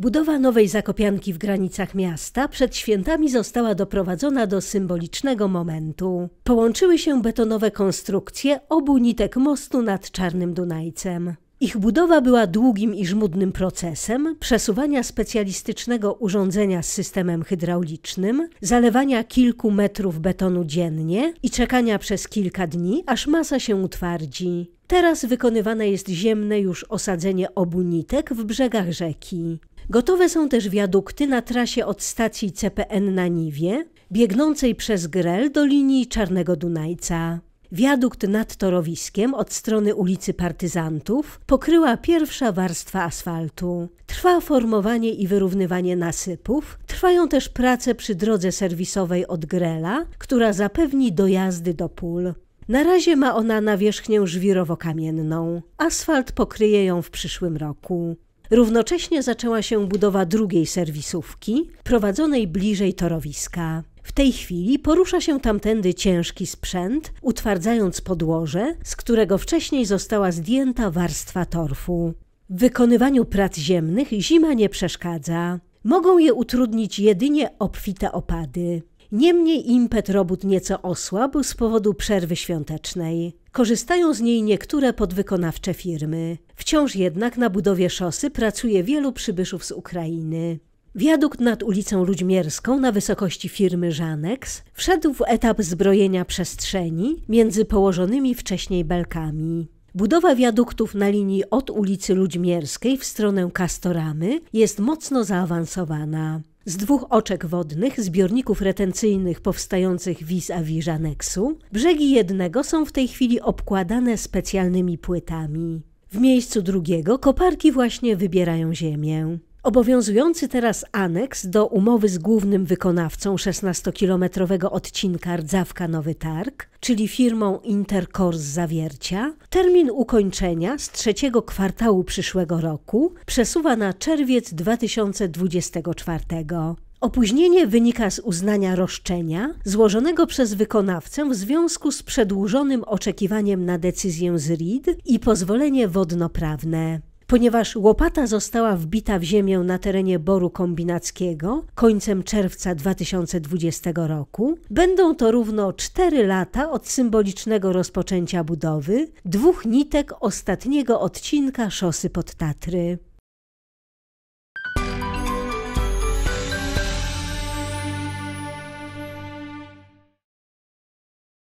Budowa nowej zakopianki w granicach miasta przed świętami została doprowadzona do symbolicznego momentu. Połączyły się betonowe konstrukcje obu nitek mostu nad Czarnym Dunajcem. Ich budowa była długim i żmudnym procesem przesuwania specjalistycznego urządzenia z systemem hydraulicznym, zalewania kilku metrów betonu dziennie i czekania przez kilka dni, aż masa się utwardzi. Teraz wykonywane jest ziemne już osadzenie obu nitek w brzegach rzeki. Gotowe są też wiadukty na trasie od stacji CPN na Niwie, biegnącej przez Grel do linii Czarnego Dunajca. Wiadukt nad torowiskiem od strony ulicy Partyzantów pokryła pierwsza warstwa asfaltu. Trwa formowanie i wyrównywanie nasypów, trwają też prace przy drodze serwisowej od Grela, która zapewni dojazdy do pól. Na razie ma ona nawierzchnię żwirowo-kamienną. Asfalt pokryje ją w przyszłym roku. Równocześnie zaczęła się budowa drugiej serwisówki, prowadzonej bliżej torowiska. W tej chwili porusza się tamtędy ciężki sprzęt, utwardzając podłoże, z którego wcześniej została zdjęta warstwa torfu. W wykonywaniu prac ziemnych zima nie przeszkadza. Mogą je utrudnić jedynie obfite opady. Niemniej impet robót nieco osłabł z powodu przerwy świątecznej. Korzystają z niej niektóre podwykonawcze firmy. Wciąż jednak na budowie szosy pracuje wielu przybyszów z Ukrainy. Wiadukt nad ulicą Ludźmierską na wysokości firmy Żaneks wszedł w etap zbrojenia przestrzeni między położonymi wcześniej belkami. Budowa wiaduktów na linii od ulicy Ludźmierskiej w stronę Kastoramy jest mocno zaawansowana. Z dwóch oczek wodnych, zbiorników retencyjnych powstających vis-a-vis aneksu, brzegi jednego są w tej chwili obkładane specjalnymi płytami. W miejscu drugiego koparki właśnie wybierają ziemię. Obowiązujący teraz aneks do umowy z głównym wykonawcą 16-kilometrowego odcinka Rdzawka Nowy Targ, czyli firmą Intercors Zawiercia, termin ukończenia z trzeciego kwartału przyszłego roku przesuwa na czerwiec 2024. Opóźnienie wynika z uznania roszczenia złożonego przez wykonawcę w związku z przedłużonym oczekiwaniem na decyzję z RID i pozwolenie wodnoprawne. Ponieważ łopata została wbita w ziemię na terenie boru kombinackiego końcem czerwca 2020 roku, będą to równo 4 lata od symbolicznego rozpoczęcia budowy dwóch nitek ostatniego odcinka szosy pod Tatry.